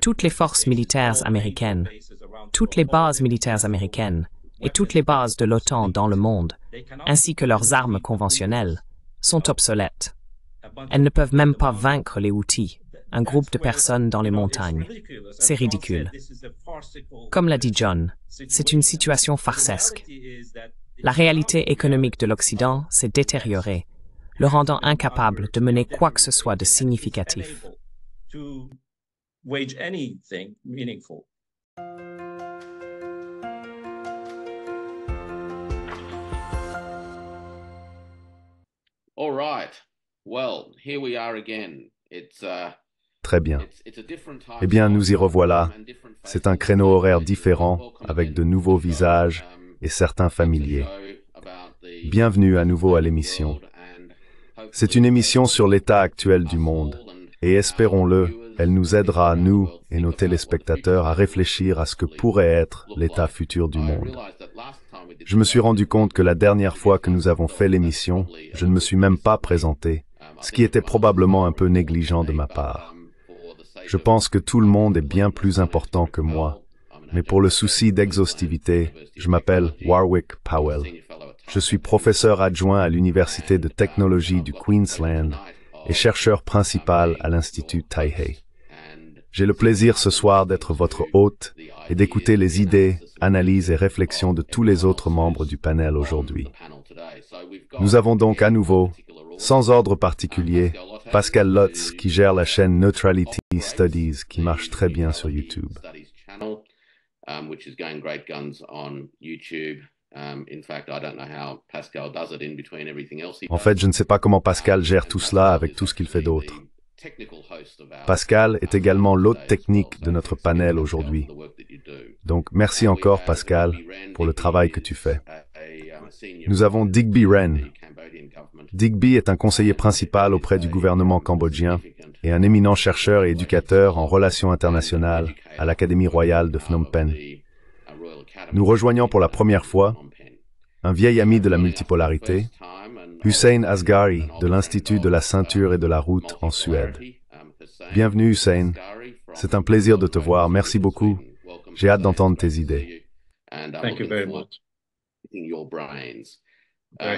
toutes les forces militaires américaines, toutes les bases militaires américaines et toutes les bases de l'OTAN dans le monde, ainsi que leurs armes conventionnelles, sont obsolètes. Elles ne peuvent même pas vaincre les outils, un groupe de personnes dans les montagnes. C'est ridicule. Comme l'a dit John, c'est une situation farcesque. La réalité économique de l'Occident s'est détériorée le rendant incapable de mener quoi que ce soit de significatif. Très bien. Eh bien, nous y revoilà. C'est un créneau horaire différent, avec de nouveaux visages um, et certains familiers. Bienvenue à nouveau à l'émission. C'est une émission sur l'état actuel du monde, et espérons-le, elle nous aidera, nous et nos téléspectateurs, à réfléchir à ce que pourrait être l'état futur du monde. Je me suis rendu compte que la dernière fois que nous avons fait l'émission, je ne me suis même pas présenté, ce qui était probablement un peu négligent de ma part. Je pense que tout le monde est bien plus important que moi, mais pour le souci d'exhaustivité, je m'appelle Warwick Powell. Je suis professeur adjoint à l'Université de technologie du Queensland et chercheur principal à l'Institut Taihei. J'ai le plaisir ce soir d'être votre hôte et d'écouter les idées, analyses et réflexions de tous les autres membres du panel aujourd'hui. Nous avons donc à nouveau, sans ordre particulier, Pascal Lutz qui gère la chaîne Neutrality Studies qui marche très bien sur YouTube. Um, en fait, je ne sais pas comment Pascal gère tout cela avec tout ce qu'il fait d'autre. Pascal est également l'hôte technique de notre panel aujourd'hui. Donc merci encore Pascal pour le travail que tu fais. Nous avons Digby Wren. Digby est un conseiller principal auprès du gouvernement cambodgien et un éminent chercheur et éducateur en relations internationales à l'Académie royale de Phnom Penh nous rejoignons pour la première fois un vieil ami de la multipolarité, Hussein Asghari de l'Institut de la ceinture et de la route en Suède. Bienvenue Hussein, c'est un plaisir de te voir, merci beaucoup, j'ai hâte d'entendre tes idées.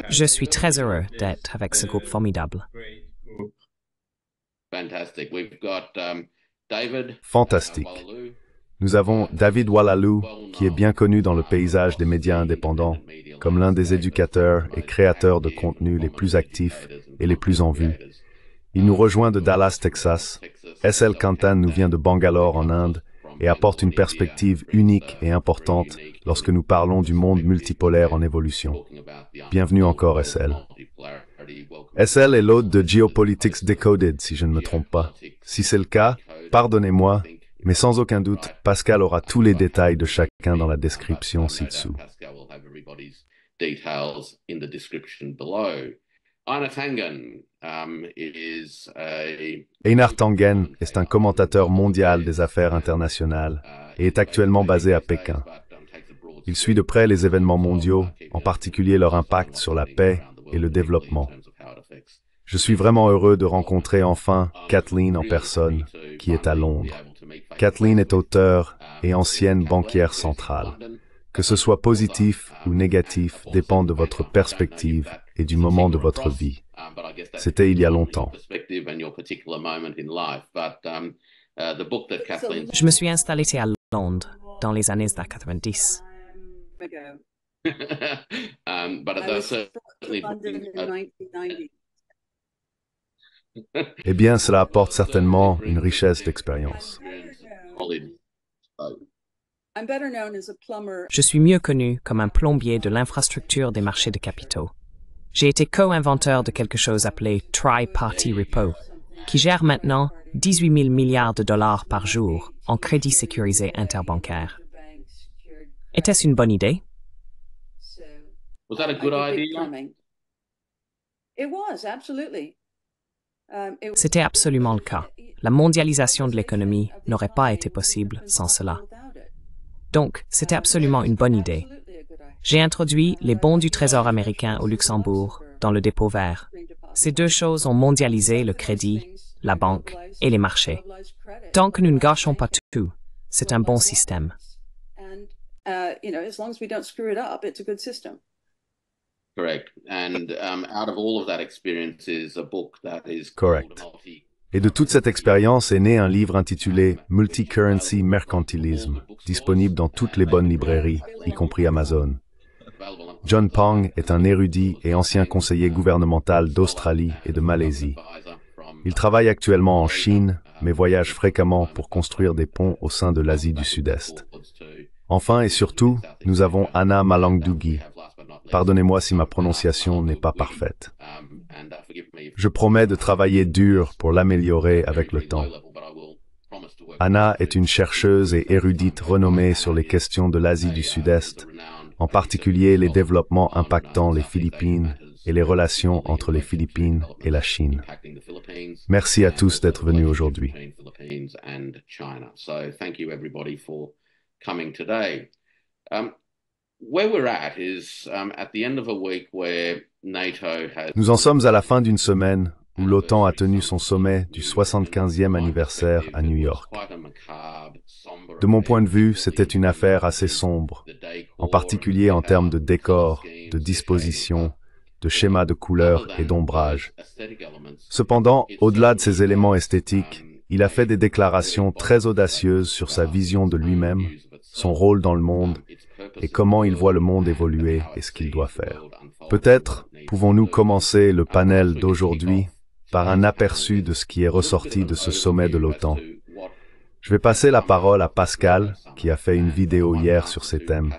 Je suis très heureux d'être avec ce groupe formidable. Fantastique. Um, nous avons David Wallaloo, qui est bien connu dans le paysage des médias indépendants comme l'un des éducateurs et créateurs de contenus les plus actifs et les plus en vue. Il nous rejoint de Dallas, Texas. SL Kantan nous vient de Bangalore en Inde et apporte une perspective unique et importante lorsque nous parlons du monde multipolaire en évolution. Bienvenue encore, SL. SL est l'hôte de Geopolitics Decoded, si je ne me trompe pas. Si c'est le cas, pardonnez-moi, mais sans aucun doute, Pascal aura tous les détails de chacun dans la description ci-dessous. Einar Tangen est un commentateur mondial des affaires internationales uh, et est actuellement basé à Pékin. Il suit de près les événements mondiaux, en particulier leur impact sur la paix et le développement. Je suis vraiment heureux de rencontrer enfin um, Kathleen en personne, qui est à Londres. Kathleen est auteure et ancienne banquière centrale. Que ce soit positif ou négatif dépend de votre perspective et du moment de votre vie. C'était il y a longtemps. Je me suis installé à Londres dans les années 90. eh bien, cela apporte certainement une richesse d'expérience. Je suis mieux connu comme un plombier de l'infrastructure des marchés de capitaux. J'ai été co-inventeur de quelque chose appelé Tri-Party Repo, qui gère maintenant 18 000 milliards de dollars par jour en crédit sécurisé interbancaire. Était-ce une bonne idée? Was that a good euh, c'était absolument le cas. La mondialisation de l'économie n'aurait pas été possible sans cela. Donc, c'était absolument une bonne idée. J'ai introduit les bons du Trésor américain au Luxembourg dans le dépôt vert. Ces deux choses ont mondialisé le crédit, la banque et les marchés. Tant que nous ne gâchons pas tout, c'est un bon système. Correct. Et de toute cette expérience est né un livre intitulé Multicurrency Mercantilism, disponible dans toutes les bonnes librairies, y compris Amazon. John Pong est un érudit et ancien conseiller gouvernemental d'Australie et de Malaisie. Il travaille actuellement en Chine, mais voyage fréquemment pour construire des ponts au sein de l'Asie du Sud-Est. Enfin et surtout, nous avons Anna Malangdugi, Pardonnez-moi si ma prononciation n'est pas parfaite. Je promets de travailler dur pour l'améliorer avec le temps. Anna est une chercheuse et érudite renommée sur les questions de l'Asie du Sud-Est, en particulier les développements impactant les Philippines et les relations entre les Philippines et la Chine. Merci à tous d'être venus aujourd'hui. Nous en sommes à la fin d'une semaine où l'OTAN a tenu son sommet du 75e anniversaire à New York. De mon point de vue, c'était une affaire assez sombre, en particulier en termes de décor, de disposition, de schéma de couleurs et d'ombrage. Cependant, au-delà de ces éléments esthétiques, um, il a fait des déclarations très audacieuses sur sa vision de lui-même, son rôle dans le monde et comment il voit le monde évoluer et ce qu'il doit faire. Peut-être pouvons-nous commencer le panel d'aujourd'hui par un aperçu de ce qui est ressorti de ce sommet de l'OTAN. Je vais passer la parole à Pascal, qui a fait une vidéo hier sur ces thèmes.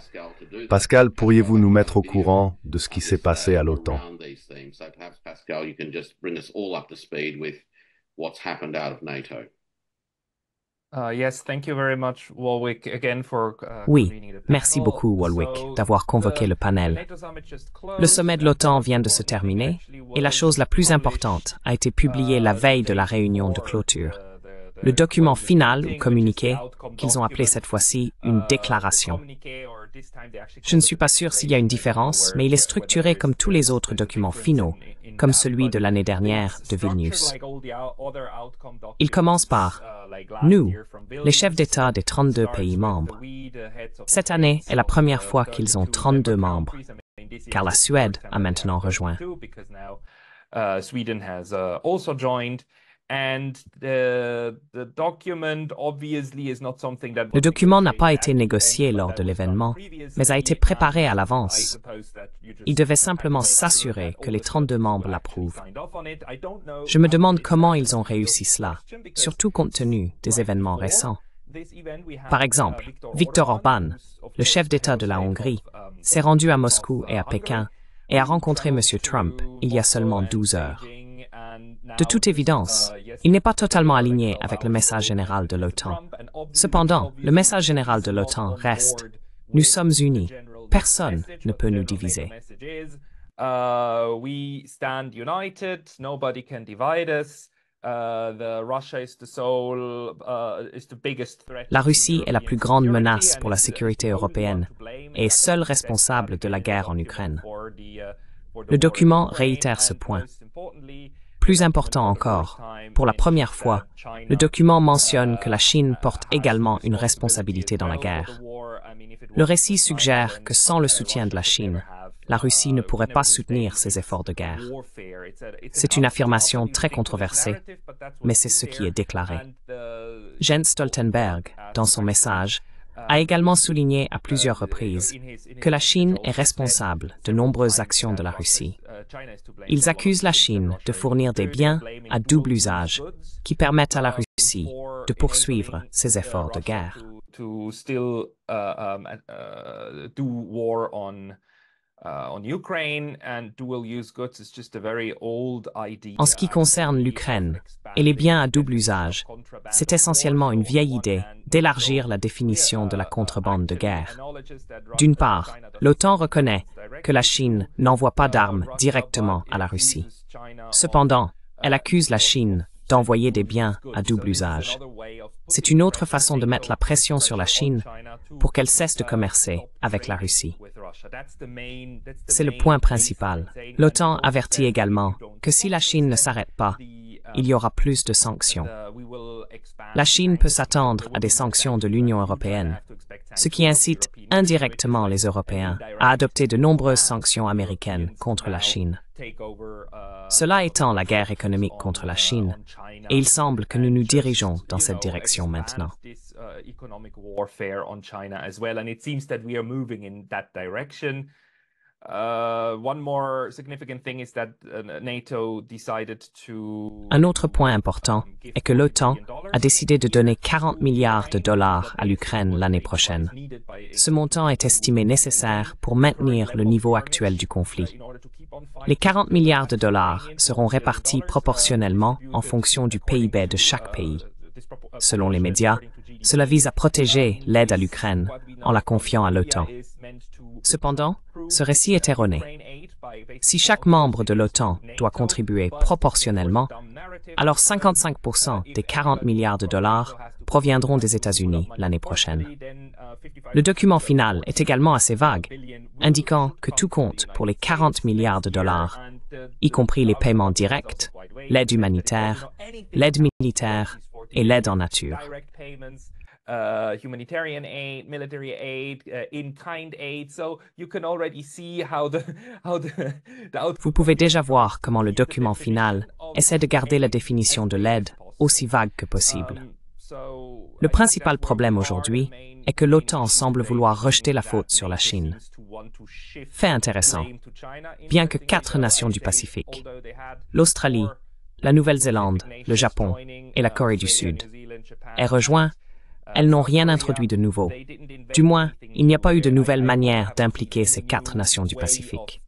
Pascal, pourriez-vous nous mettre au courant de ce qui s'est passé à l'OTAN oui, merci beaucoup Walwick d'avoir convoqué le panel. Le sommet de l'OTAN vient de se terminer et la chose la plus importante a été publiée la uh, veille de la réunion de clôture. Le document final ou communiqué qu'ils ont appelé cette fois-ci uh, une déclaration. Je ne suis pas sûr s'il y a une différence, mais il est structuré comme tous les autres documents finaux, comme celui de l'année dernière de Vilnius. Il commence par nous, les chefs d'État des 32 pays membres. Uh, Cette année est la première fois qu'ils ont 32 membres, car la Suède a maintenant rejoint. Le document n'a pas été négocié lors de l'événement, mais a été préparé à l'avance. Il devait simplement s'assurer que les 32 membres l'approuvent. Je me demande comment ils ont réussi cela, surtout compte tenu des événements récents. Par uh, exemple, Viktor Orban, le chef d'État de la Hongrie, um, s'est rendu à Moscou et à uh, Pékin et a rencontré M. Trump il y a seulement 12 heures. De toute évidence, il n'est pas totalement aligné avec le message général de l'OTAN. Cependant, le message général de l'OTAN reste ⁇ Nous sommes unis, personne ne peut nous diviser ⁇ uh, uh, la Russie est la plus grande menace pour la sécurité européenne et seule responsable de la guerre en Ukraine. Uh, le document réitère ce point. Plus important encore, pour la première fois, le document mentionne que la Chine porte également une responsabilité dans la guerre. Le récit suggère que sans le soutien de la Chine, la Russie ne pourrait pas soutenir ses efforts de guerre. C'est une affirmation très controversée, mais c'est ce qui est déclaré. Jens Stoltenberg, dans son message, a également souligné à plusieurs reprises que la Chine est responsable de nombreuses actions de la Russie. Ils accusent la Chine de fournir des biens à double usage qui permettent à la Russie de poursuivre ses efforts de guerre. Uh, um, uh, en ce qui concerne l'Ukraine et les biens à double usage, c'est essentiellement une vieille idée d'élargir la définition de la uh, contrebande de guerre. D'une part, l'OTAN reconnaît que la Chine n'envoie pas d'armes directement à la Russie. Cependant, elle uh, accuse la Chine d'envoyer des biens à double usage. C'est une autre façon de mettre la pression sur la Chine pour qu'elle cesse de commercer avec la Russie. C'est le point principal. L'OTAN avertit également que si la Chine ne s'arrête pas, il y aura plus de sanctions. La Chine peut s'attendre à des sanctions de l'Union européenne, ce qui incite indirectement les Européens à adopter de nombreuses sanctions américaines contre la Chine. Euh, Cela étant la guerre économique contre la euh, Chine, et il semble que nous nous dirigeons dans cette direction maintenant. Uh, un autre point important est que l'OTAN a décidé de donner 40 milliards de dollars à l'Ukraine l'année prochaine. Ce montant est estimé nécessaire pour maintenir le niveau actuel du conflit. Les 40 milliards de dollars seront répartis uh, proportionnellement en fonction du PIB de chaque uh, pays. Uh, Selon les médias, cela vise à protéger l'aide à l'Ukraine en la confiant à l'OTAN. Cependant, ce récit est erroné. Si chaque membre de l'OTAN doit contribuer proportionnellement, alors 55% des 40 milliards de dollars proviendront des États-Unis l'année prochaine. Le document final est également assez vague, indiquant que tout compte pour les 40 milliards de dollars, y compris les paiements directs, l'aide humanitaire, l'aide militaire et l'aide en nature. Vous pouvez déjà voir comment le document final essaie de garder la définition de l'aide aussi vague que possible. Um, le principal problème aujourd'hui est que l'OTAN semble vouloir rejeter la faute sur la Chine. Fait intéressant, bien que quatre nations du Pacifique, l'Australie, la Nouvelle-Zélande, le Japon et la Corée du Sud. est rejoint, elles n'ont rien introduit de nouveau. Du moins, il n'y a pas eu de nouvelle manière d'impliquer ces quatre nations du Pacifique.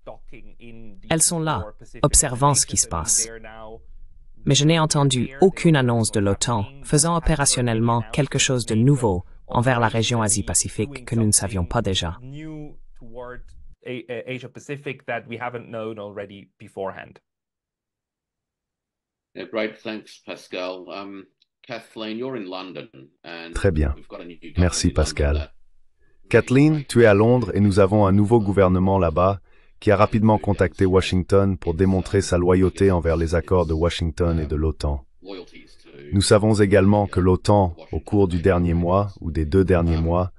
Elles sont là, observant ce qui se passe. Mais je n'ai entendu aucune annonce de l'OTAN faisant opérationnellement quelque chose de nouveau envers la région Asie-Pacifique que nous ne savions pas déjà. Très bien. Merci, Pascal. Kathleen, tu es à Londres et nous avons un nouveau gouvernement là-bas qui a rapidement contacté Washington pour démontrer sa loyauté envers les accords de Washington et de um, l'OTAN. Nous savons également que l'OTAN, au cours du dernier mois ou des deux derniers um, mois,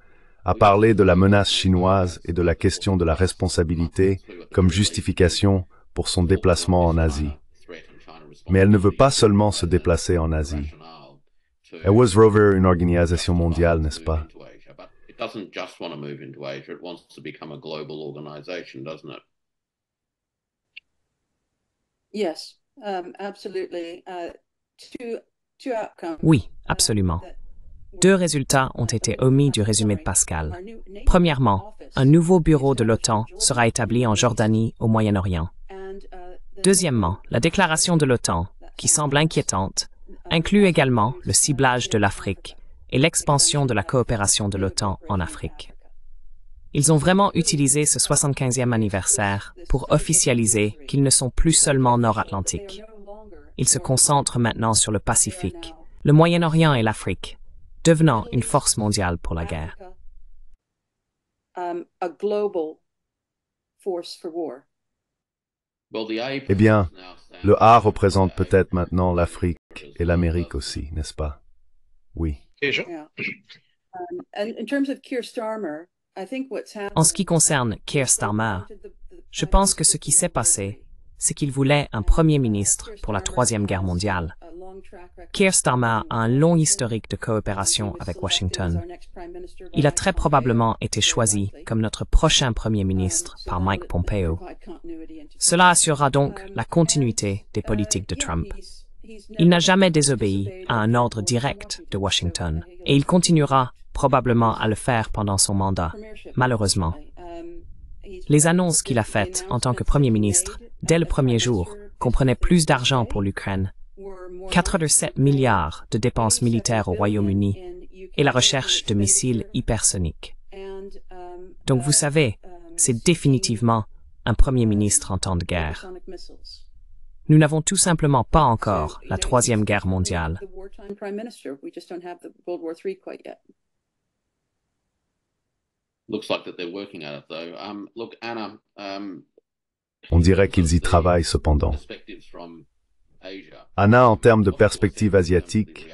a parlé de la menace chinoise et de la question de la responsabilité comme justification pour son déplacement en Asie mais elle ne veut pas seulement se déplacer en Asie. Airways Rover est une organisation mondiale, n'est-ce pas? Um, uh, oui, absolument. Uh, Deux résultats ont été omis du résumé de Pascal. Premièrement, un nouveau bureau de l'OTAN sera établi en Jordanie, au Moyen-Orient. Uh, Deuxièmement, la déclaration de l'OTAN, qui semble inquiétante, inclut également le ciblage de l'Afrique et l'expansion de la coopération de l'OTAN en Afrique. Ils ont vraiment utilisé ce 75e anniversaire pour officialiser qu'ils ne sont plus seulement nord atlantique Ils se concentrent maintenant sur le Pacifique, le Moyen-Orient et l'Afrique, devenant une force mondiale pour la guerre. Um, eh, eh bien, le A représente peut-être maintenant l'Afrique et l'Amérique aussi, n'est-ce pas Oui. Um, en ce qui concerne Keir Starmer, je pense que ce qui s'est passé, c'est qu'il voulait un premier ministre pour la Troisième Guerre mondiale. Keir a un long historique de coopération avec Washington. Il a très probablement été choisi comme notre prochain Premier ministre par Mike Pompeo. Cela assurera donc la continuité des politiques de Trump. Il n'a jamais désobéi à un ordre direct de Washington et il continuera probablement à le faire pendant son mandat, malheureusement. Les annonces qu'il a faites en tant que Premier ministre dès le premier jour comprenaient plus d'argent pour l'Ukraine 4,7 milliards de dépenses militaires au Royaume-Uni et la recherche de missiles hypersoniques. Donc vous savez, c'est définitivement un Premier ministre en temps de guerre. Nous n'avons tout simplement pas encore la Troisième Guerre mondiale. Um, um, On dirait qu'ils y travaillent cependant. Anna, en termes de perspective asiatique,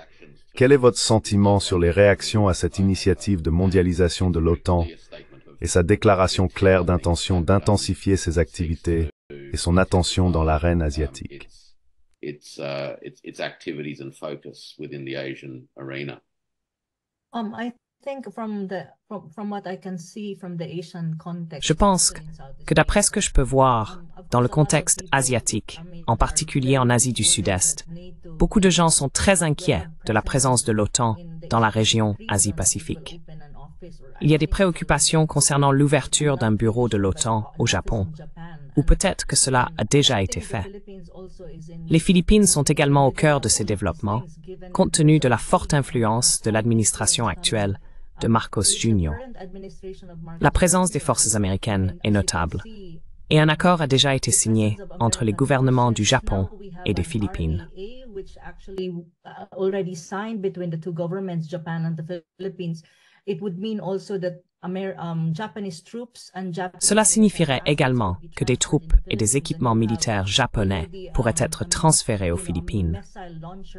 quel est votre sentiment sur les réactions à cette initiative de mondialisation de l'OTAN et sa déclaration claire d'intention d'intensifier ses activités et son attention dans l'arène asiatique je pense que d'après ce que je peux voir um, dans le contexte asiatique, en particulier en Asie du Sud-Est, beaucoup de gens sont très inquiets de la présence de l'OTAN dans la région Asie-Pacifique. Il y a des préoccupations concernant l'ouverture d'un bureau de l'OTAN au Japon, ou um, peut-être que cela a um, déjà été fait. Les Philippines sont également au cœur de ces développements, compte tenu de la forte influence de l'administration actuelle de Marcos Jr. La présence des forces américaines est notable et un accord a déjà été signé entre les gouvernements du Japon et des Philippines. Cela signifierait également que des troupes et des équipements militaires japonais pourraient être transférés aux Philippines.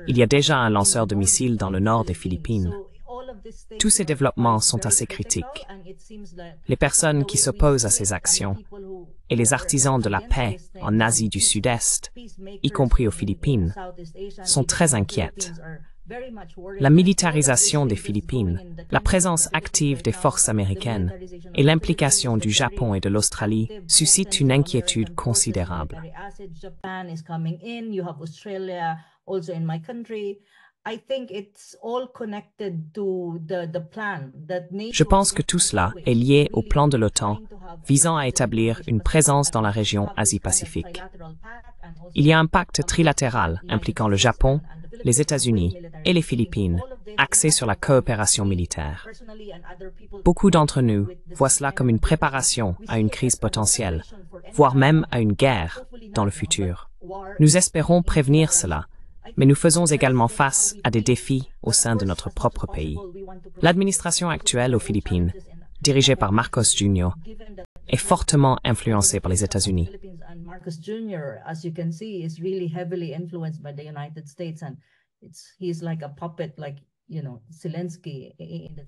Il y a déjà un lanceur de missiles dans le nord des Philippines tous ces développements sont assez critiques. Les personnes qui s'opposent à ces actions et les artisans de la paix en Asie du Sud-Est, y compris aux Philippines, sont très inquiètes. La militarisation des Philippines, la présence active des forces américaines et l'implication du Japon et de l'Australie suscitent une inquiétude considérable. Je pense que tout cela est lié au plan de l'OTAN visant à établir une présence dans la région Asie-Pacifique. Il y a un pacte trilatéral impliquant le Japon, les États-Unis et les Philippines, axé sur la coopération militaire. Beaucoup d'entre nous voient cela comme une préparation à une crise potentielle, voire même à une guerre dans le futur. Nous espérons prévenir cela mais nous faisons également face à des défis au sein de notre propre pays. L'administration actuelle aux Philippines, dirigée par Marcos Jr., est fortement influencée par les États-Unis.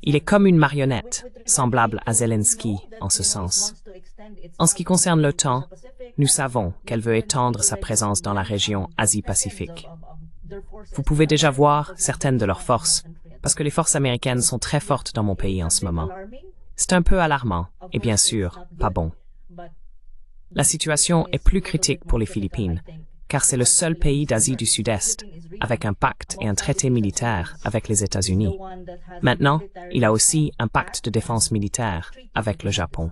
Il est comme une marionnette, semblable à Zelensky en ce sens. En ce qui concerne l'OTAN, nous savons qu'elle veut étendre sa présence dans la région Asie-Pacifique. Vous pouvez déjà voir certaines de leurs forces, parce que les forces américaines sont très fortes dans mon pays en ce moment. C'est un peu alarmant, et bien sûr, pas bon. La situation est plus critique pour les Philippines, car c'est le seul pays d'Asie du Sud-Est avec un pacte et un traité militaire avec les États-Unis. Maintenant, il a aussi un pacte de défense militaire avec le Japon.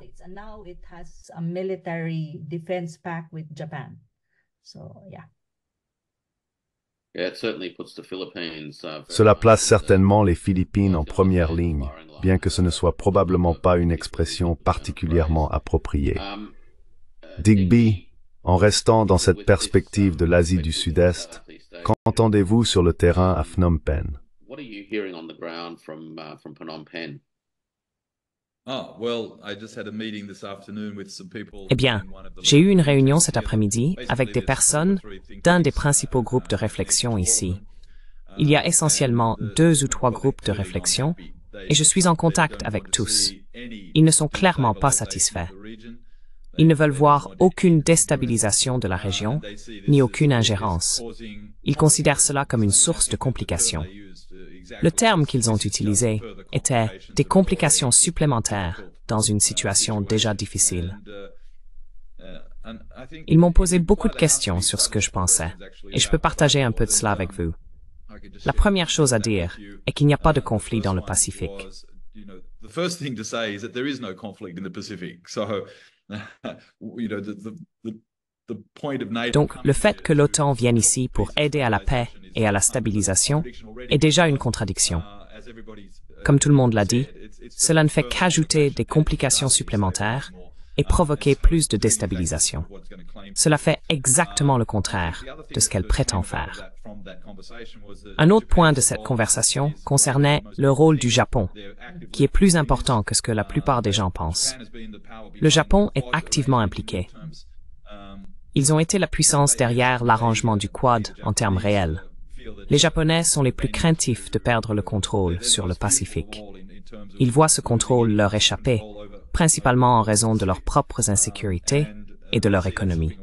Uh, Cela place certainement les Philippines en première ligne, bien que ce ne soit probablement pas une expression particulièrement appropriée. Um, uh, Digby, en restant dans cette uh, perspective de l'Asie du Sud-Est, qu'entendez-vous sur le terrain à Phnom Penh? Eh bien, j'ai eu une réunion cet après-midi avec des personnes d'un des principaux groupes de réflexion ici. Il y a essentiellement uh, deux ou trois groupes de réflexion et je suis en contact avec tous. Ils ne sont clairement pas satisfaits. Ils ne veulent voir aucune déstabilisation de la ah, région, ni aucune ingérence. Ils considèrent cela comme une source de complications. Le terme qu'ils ont utilisé était des complications supplémentaires dans une situation déjà difficile. Ils m'ont posé beaucoup de questions sur ce que je pensais, et je peux partager un peu de cela avec vous. La première chose à dire est qu'il n'y a pas de conflit dans le Pacifique. Donc, le fait que l'OTAN vienne ici pour aider à la paix et à la stabilisation est déjà une contradiction. Comme tout le monde l'a dit, cela ne fait qu'ajouter des complications supplémentaires et provoquer plus de déstabilisation. Cela fait exactement le contraire de ce qu'elle prétend faire. Un autre point de cette conversation concernait le rôle du Japon, qui est plus important que ce que la plupart des gens pensent. Le Japon est activement impliqué. Ils ont été la puissance derrière l'arrangement du Quad en termes réels les Japonais sont les plus craintifs de perdre le contrôle sur le Pacifique. Ils voient ce contrôle leur échapper, principalement en raison de leurs propres insécurités et de leur économie.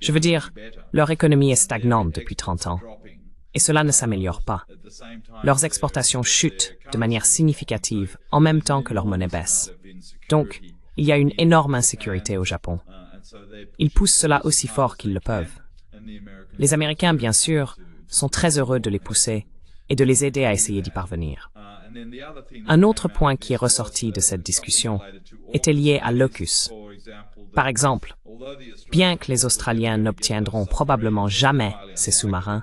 Je veux dire, leur économie est stagnante depuis 30 ans et cela ne s'améliore pas. Leurs exportations chutent de manière significative en même temps que leur monnaie baisse. Donc, il y a une énorme insécurité au Japon. Ils poussent cela aussi fort qu'ils le peuvent. Les Américains, bien sûr, sont très heureux de les pousser et de les aider à essayer d'y parvenir. Un autre point qui est ressorti de cette discussion était lié à l'OCUS. Par exemple, bien que les Australiens n'obtiendront probablement jamais ces sous-marins,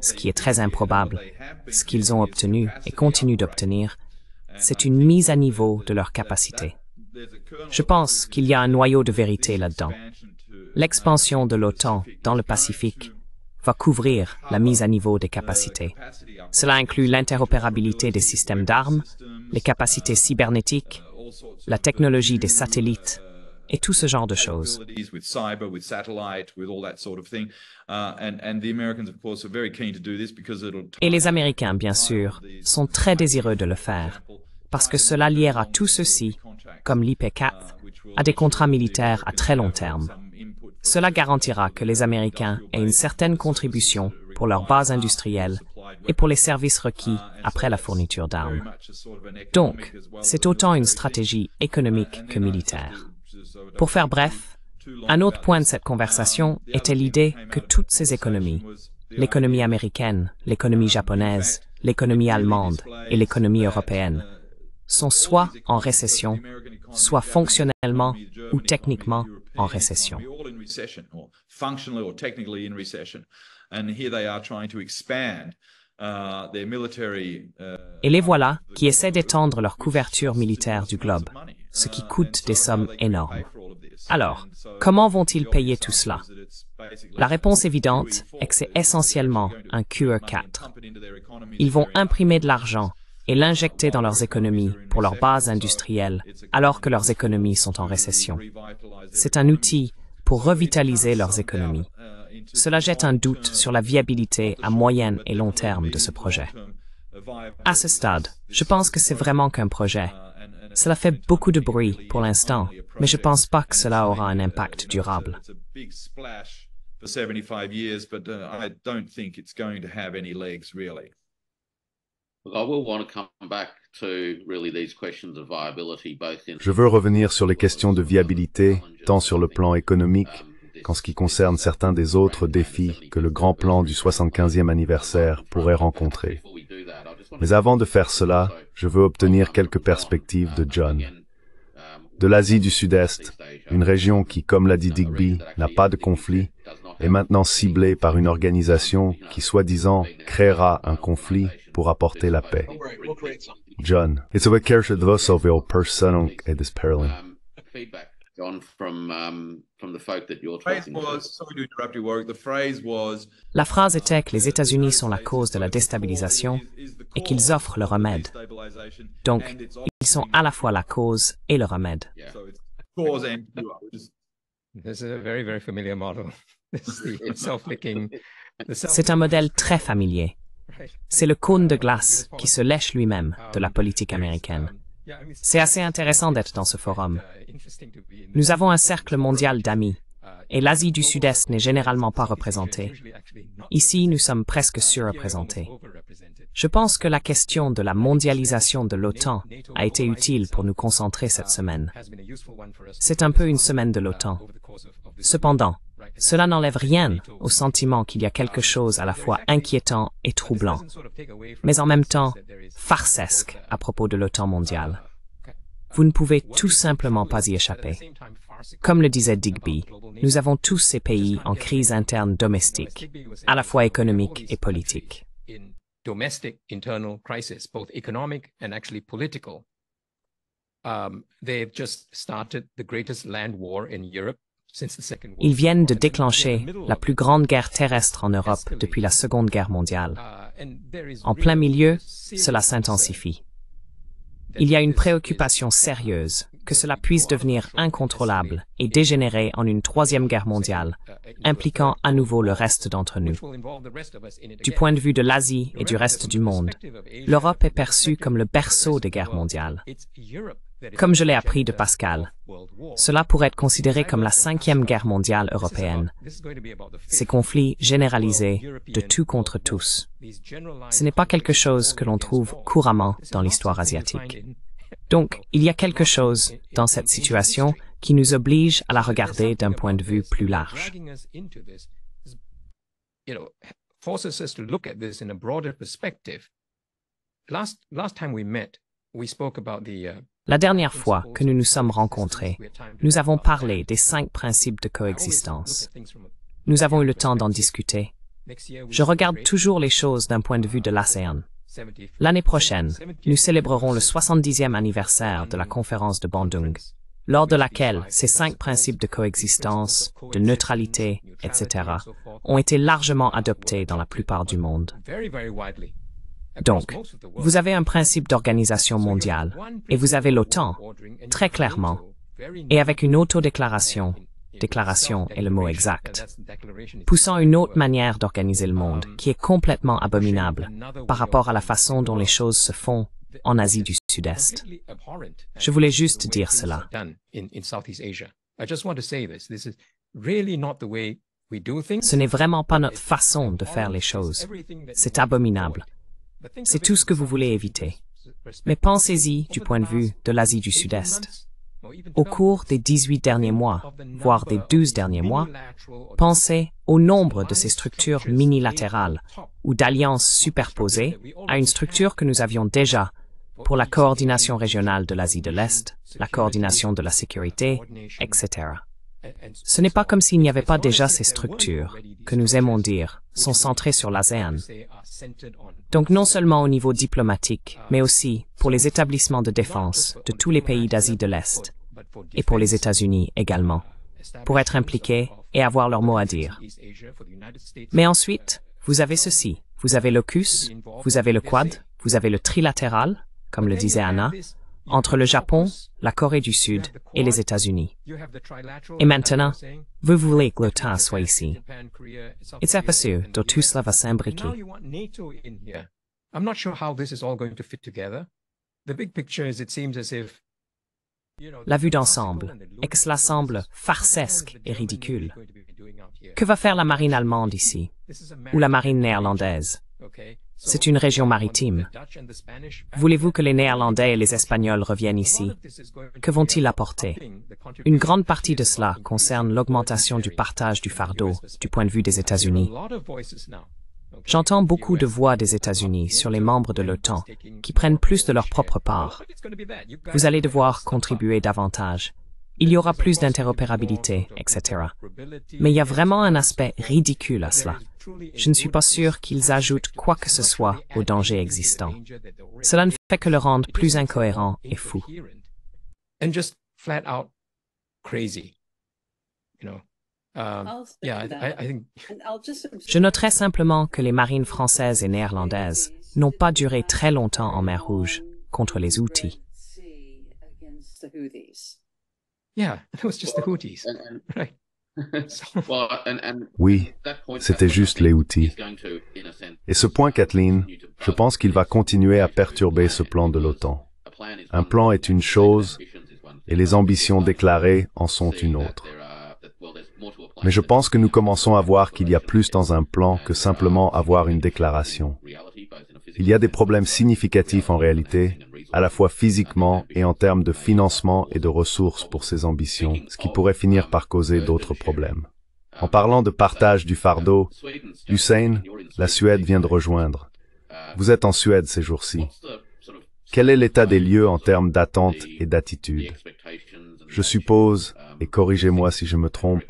ce qui est très improbable, ce qu'ils ont obtenu et continuent d'obtenir, c'est une mise à niveau de leurs capacités. Je pense qu'il y a un noyau de vérité là-dedans. L'expansion de l'OTAN dans le Pacifique va couvrir la mise à niveau des capacités. Cela inclut l'interopérabilité des systèmes d'armes, les capacités cybernétiques, la technologie des satellites et tout ce genre de choses. Et les Américains, bien sûr, sont très désireux de le faire parce que cela liera tout ceci, comme lip à des contrats militaires à très long terme. Cela garantira que les Américains aient une certaine contribution pour leur base industrielle et pour les services requis après la fourniture d'armes. Donc, c'est autant une stratégie économique que militaire. Pour faire bref, un autre point de cette conversation était l'idée que toutes ces économies, l'économie américaine, l'économie japonaise, l'économie allemande et l'économie européenne, sont soit en récession, soit fonctionnellement ou techniquement en récession. Et les voilà qui essaient d'étendre leur couverture militaire du globe, ce qui coûte des sommes énormes. Alors, comment vont-ils payer tout cela La réponse évidente est que c'est essentiellement un QE4. Ils vont imprimer de l'argent et l'injecter dans leurs économies pour leurs bases industrielles alors que leurs économies sont en récession. C'est un outil pour revitaliser leurs économies. Cela jette un doute sur la viabilité à moyen et long terme de ce projet. À ce stade, je pense que c'est vraiment qu'un projet. Cela fait beaucoup de bruit pour l'instant, mais je ne pense pas que cela aura un impact durable. Je veux revenir sur les questions de viabilité, tant sur le plan économique um, qu'en ce qui concerne certains des autres défis que le grand plan du 75e anniversaire pourrait rencontrer. Mais avant de faire cela, je veux obtenir um, quelques perspectives de um, John. De l'Asie du Sud-Est, une région qui, comme l'a dit Digby, n'a pas de conflit est maintenant ciblée par une organisation qui soi-disant créera un conflit pour apporter la paix. John, it's your um, um, at La phrase était que les États-Unis sont la cause de la déstabilisation et qu'ils offrent le remède. Donc, ils sont à la fois la cause et le remède. C'est un a très, very C'est un modèle très familier. C'est le cône de glace qui se lèche lui-même de la um, politique américaine. Um, C'est assez intéressant d'être dans ce forum. Uh, nous avons un cercle mondial d'amis, uh, et l'Asie du Sud-Est n'est généralement pas représentée. Ici, nous sommes presque uh, surreprésentés. Je pense que la question de la mondialisation de l'OTAN a été utile pour nous concentrer cette semaine. C'est un peu une semaine de l'OTAN. Cependant, cela n'enlève rien au sentiment qu'il y a quelque chose à la fois inquiétant et troublant, mais en même temps farcesque à propos de l'OTAN mondiale. Vous ne pouvez tout simplement pas y échapper. Comme le disait Digby, nous avons tous ces pays en crise interne domestique, à la fois économique et politique. Ils viennent de déclencher la plus grande guerre terrestre en Europe depuis la Seconde Guerre mondiale. Uh, en plein milieu, cela s'intensifie. Il y a une préoccupation sérieuse que cela puisse devenir incontrôlable et dégénérer en une troisième guerre mondiale, uh, impliquant à nouveau le reste d'entre nous. Du point de vue de l'Asie et du reste du monde, l'Europe est perçue comme le berceau des guerres mondiales comme je l'ai appris de Pascal. Cela pourrait être considéré comme la cinquième guerre mondiale européenne. Ces conflits généralisés de tout contre tous. Ce n'est pas quelque chose que l'on trouve couramment dans l'histoire asiatique. Donc, il y a quelque chose dans cette situation qui nous oblige à la regarder d'un point de vue plus large. La dernière fois que nous nous sommes rencontrés, nous avons parlé des cinq principes de coexistence. Nous avons eu le temps d'en discuter. Je regarde toujours les choses d'un point de vue de l'ASEAN. L'année prochaine, nous célébrerons le 70e anniversaire de la conférence de Bandung, lors de laquelle ces cinq principes de coexistence, de neutralité, etc., ont été largement adoptés dans la plupart du monde. Donc, vous avez un principe d'organisation mondiale et vous avez l'OTAN, très clairement, et avec une autodéclaration, déclaration est le mot exact, poussant une autre manière d'organiser le monde qui est complètement abominable par rapport à la façon dont les choses se font en Asie du Sud-Est. Je voulais juste dire cela. Ce n'est vraiment pas notre façon de faire les choses. C'est abominable, c'est tout ce que vous voulez éviter. Mais pensez-y du point de vue de l'Asie du Sud-Est. Au cours des 18 derniers mois, voire des 12 derniers mois, pensez au nombre de ces structures minilatérales ou d'alliances superposées à une structure que nous avions déjà pour la coordination régionale de l'Asie de l'Est, la coordination de la sécurité, etc. Ce n'est pas comme s'il n'y avait pas déjà ces structures, que nous aimons dire, sont centrées sur l'ASEAN. Donc non seulement au niveau diplomatique, mais aussi pour les établissements de défense de tous les pays d'Asie de l'Est, et pour les États-Unis également, pour être impliqués et avoir leur mot à dire. Mais ensuite, vous avez ceci, vous avez l'OCUS, vous avez le Quad, vous avez le trilatéral, comme le disait Anna, entre le Japon, la Corée du Sud et les États-Unis. Et maintenant, vous voulez que l'OTAN soit ici. C'est sûr que tout cela va s'imbriquer. la vue d'ensemble est que cela semble farcesque et ridicule. Que va faire la marine allemande ici Ou la marine néerlandaise c'est une région maritime. Voulez-vous que les Néerlandais et les Espagnols reviennent ici Que vont-ils apporter Une grande partie de cela concerne l'augmentation du partage du fardeau du point de vue des États-Unis. J'entends beaucoup de voix des États-Unis sur les membres de l'OTAN qui prennent plus de leur propre part. Vous allez devoir contribuer davantage. Il y aura plus d'interopérabilité, etc. Mais il y a vraiment un aspect ridicule à cela je ne suis pas sûr qu'ils ajoutent quoi que ce soit au danger existant. Cela ne fait que le rendre plus incohérent et fou. Je noterai simplement que les marines françaises et néerlandaises n'ont pas duré très longtemps en mer Rouge contre les outils. Yeah, it was just the Houthis. Oui, c'était juste les outils. Et ce point, Kathleen, je pense qu'il va continuer à perturber ce plan de l'OTAN. Un plan est une chose et les ambitions déclarées en sont une autre. Mais je pense que nous commençons à voir qu'il y a plus dans un plan que uh, simplement avoir une déclaration. Il y a des problèmes significatifs en réalité à la fois physiquement et en termes de financement et de ressources pour ses ambitions, ce qui pourrait finir par causer d'autres problèmes. En parlant de partage du fardeau, Hussein, la Suède vient de rejoindre. Vous êtes en Suède ces jours-ci. Quel est l'état des lieux en termes d'attente et d'attitude Je suppose, et corrigez-moi si je me trompe,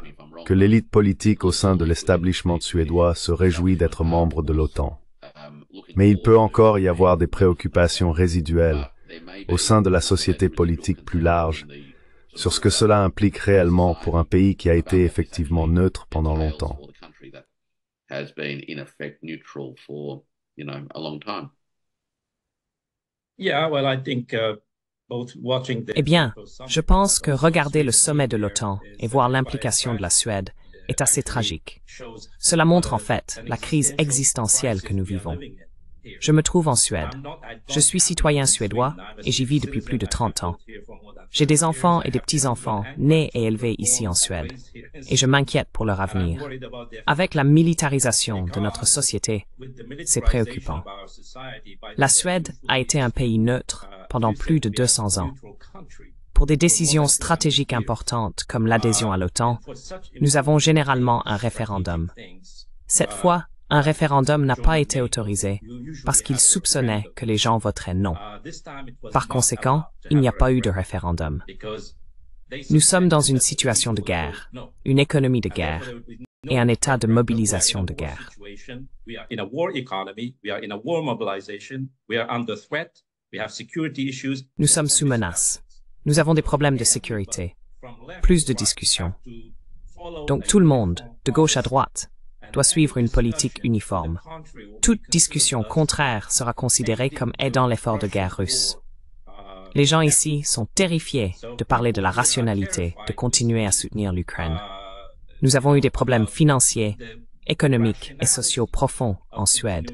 que l'élite politique au sein de l'establishment suédois se réjouit d'être membre de l'OTAN. Mais il peut encore y avoir des préoccupations résiduelles au sein de la société politique plus large sur ce que cela implique réellement pour un pays qui a été effectivement neutre pendant longtemps. Uh, eh bien, je pense que regarder le sommet de l'OTAN et voir l'implication de la Suède est assez tragique. Cela montre en fait la crise existentielle que nous vivons. Je me trouve en Suède. Je suis citoyen suédois et j'y vis depuis plus de 30 ans. J'ai des enfants et des petits-enfants nés et élevés ici en Suède et je m'inquiète pour leur avenir. Avec la militarisation de notre société, c'est préoccupant. La Suède a été un pays neutre pendant plus de 200 ans. Pour des décisions stratégiques importantes comme l'adhésion à l'OTAN, nous avons généralement un référendum. Cette fois, un référendum n'a pas été autorisé parce qu'il soupçonnait que les gens voteraient non. Par conséquent, il n'y a pas eu de référendum. Nous sommes dans une situation de guerre, une économie de guerre et un état de mobilisation de guerre. Nous sommes sous menace. Nous avons des problèmes de sécurité. Plus de discussions. Donc tout le monde, de gauche à droite, doit suivre une politique uniforme. Toute discussion contraire sera considérée comme aidant l'effort de guerre russe. Les gens ici sont terrifiés de parler de la rationalité, de continuer à soutenir l'Ukraine. Nous avons eu des problèmes financiers, économiques et sociaux profonds en Suède.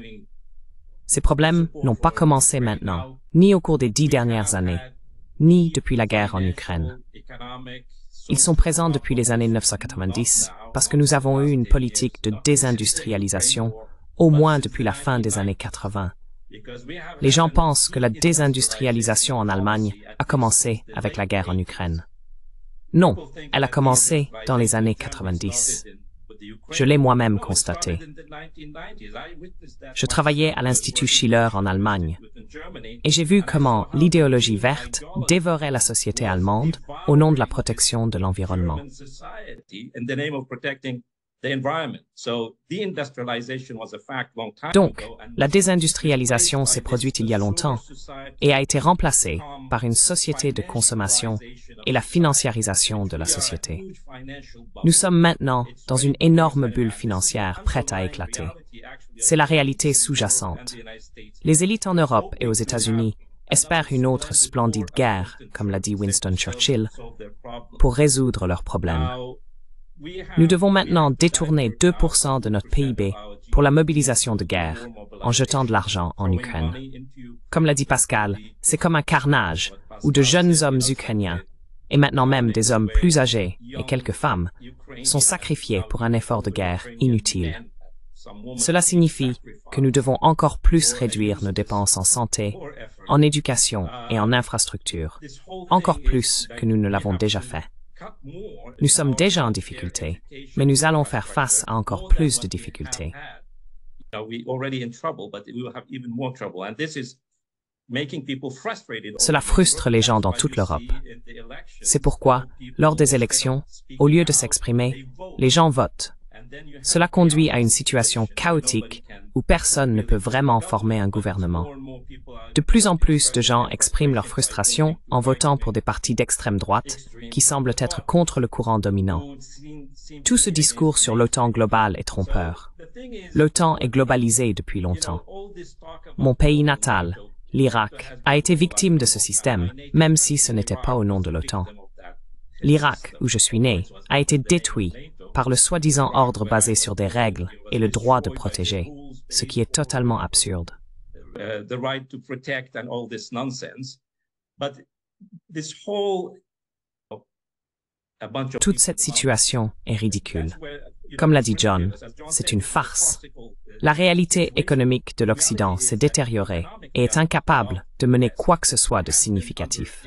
Ces problèmes n'ont pas commencé maintenant, ni au cours des dix dernières années, ni depuis la guerre en Ukraine. Ils sont présents depuis les années 1990 parce que nous avons eu une politique de désindustrialisation au moins depuis la fin des années 80. Les gens pensent que la désindustrialisation en Allemagne a commencé avec la guerre en Ukraine. Non, elle a commencé dans les années 90. Je l'ai moi-même constaté. Je travaillais à l'Institut Schiller en Allemagne et j'ai vu comment l'idéologie verte dévorait la société allemande au nom de la protection de l'environnement. Donc, la désindustrialisation s'est produite il y a longtemps et a été remplacée par une société de consommation et la financiarisation de la société. Nous sommes maintenant dans une énorme bulle financière prête à éclater. C'est la réalité sous-jacente. Les élites en Europe et aux États-Unis espèrent une autre splendide guerre, comme l'a dit Winston Churchill, pour résoudre leurs problèmes. Nous devons maintenant détourner 2% de notre PIB pour la mobilisation de guerre en jetant de l'argent en Ukraine. Comme l'a dit Pascal, c'est comme un carnage où de jeunes hommes ukrainiens, et maintenant même des hommes plus âgés et quelques femmes, sont sacrifiés pour un effort de guerre inutile. Cela signifie que nous devons encore plus réduire nos dépenses en santé, en éducation et en ah, infrastructure, encore plus que nous ne l'avons déjà fait. Nous sommes déjà en difficulté, mais nous allons faire face à encore plus de difficultés. Cela frustre les gens dans toute l'Europe. C'est pourquoi, lors des élections, au lieu de s'exprimer, les gens votent cela conduit à une situation chaotique où personne ne peut vraiment former un gouvernement. De plus en plus de gens expriment leur frustration en votant pour des partis d'extrême droite qui semblent être contre le courant dominant. Tout ce discours sur l'OTAN global est trompeur. L'OTAN est globalisée depuis longtemps. Mon pays natal, l'Irak, a été victime de ce système, même si ce n'était pas au nom de l'OTAN. L'Irak, où je suis né, a été détruit par le soi-disant ordre basé sur des règles et le droit de protéger, ce qui est totalement absurde. Toute cette situation est ridicule. Comme l'a dit John, c'est une farce. La réalité économique de l'Occident s'est détériorée et est incapable de mener quoi que ce soit de significatif.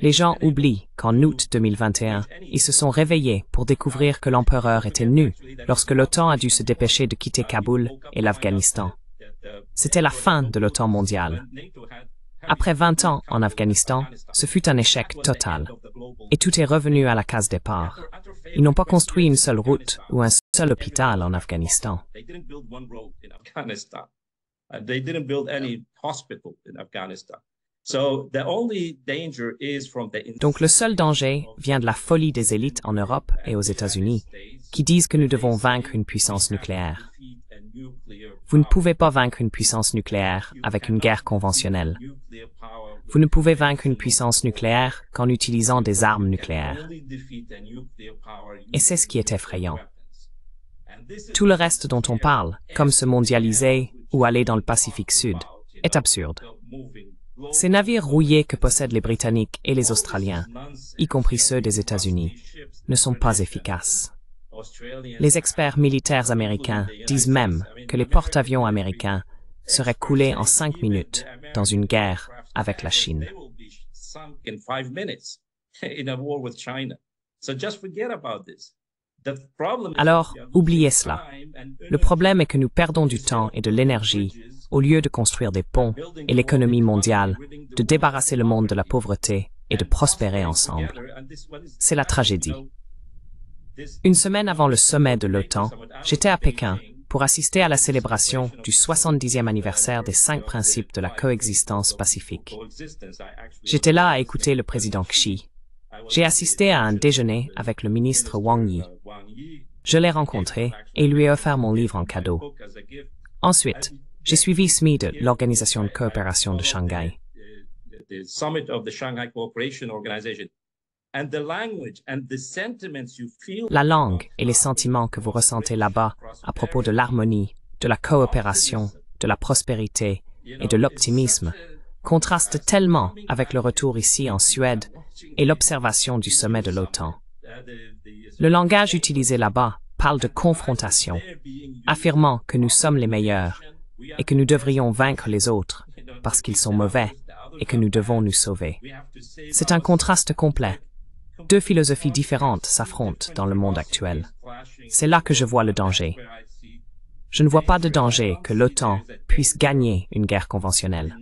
Les gens oublient qu'en août 2021, ils se sont réveillés pour découvrir que l'empereur était nu lorsque l'OTAN a dû se dépêcher de quitter Kaboul et l'Afghanistan. C'était la fin de l'OTAN mondiale. Après 20 ans en Afghanistan, ce fut un échec total. Et tout est revenu à la case départ. Ils n'ont pas construit une seule route ou un seul hôpital en Afghanistan. Afghanistan. Donc le seul danger vient de la folie des élites en Europe et aux États-Unis qui disent que nous devons vaincre une puissance nucléaire. Vous ne pouvez pas vaincre une puissance nucléaire avec une guerre conventionnelle. Vous ne pouvez vaincre une puissance nucléaire qu'en utilisant des armes nucléaires. Et c'est ce qui est effrayant. Tout le reste dont on parle, comme se mondialiser ou aller dans le Pacifique Sud, est absurde. Ces navires rouillés que possèdent les Britanniques et les Australiens, y compris ceux des États-Unis, ne sont pas efficaces. Les experts militaires américains disent même que les porte-avions américains seraient coulés en cinq minutes dans une guerre avec la Chine. Alors, oubliez cela. Le problème est que nous perdons du temps et de l'énergie au lieu de construire des ponts et l'économie mondiale, de débarrasser le monde de la pauvreté et de prospérer ensemble. C'est la tragédie. Une semaine avant le sommet de l'OTAN, j'étais à Pékin pour assister à la célébration du 70e anniversaire des cinq principes de la coexistence pacifique. J'étais là à écouter le président Xi. J'ai assisté à un déjeuner avec le ministre Wang Yi. Je l'ai rencontré et lui ai offert mon livre en cadeau. Ensuite, j'ai suivi SMI de l'Organisation de coopération de Shanghai. La langue et les sentiments que vous ressentez là-bas à propos de l'harmonie, de la coopération, de la prospérité et de l'optimisme contrastent tellement avec le retour ici en Suède et l'observation du sommet de l'OTAN. Le langage utilisé là-bas parle de confrontation, affirmant que nous sommes les meilleurs et que nous devrions vaincre les autres parce qu'ils sont mauvais et que nous devons nous sauver. C'est un contraste complet deux philosophies différentes s'affrontent dans le monde actuel. C'est là que je vois le danger. Je ne vois pas de danger que l'OTAN puisse gagner une guerre conventionnelle.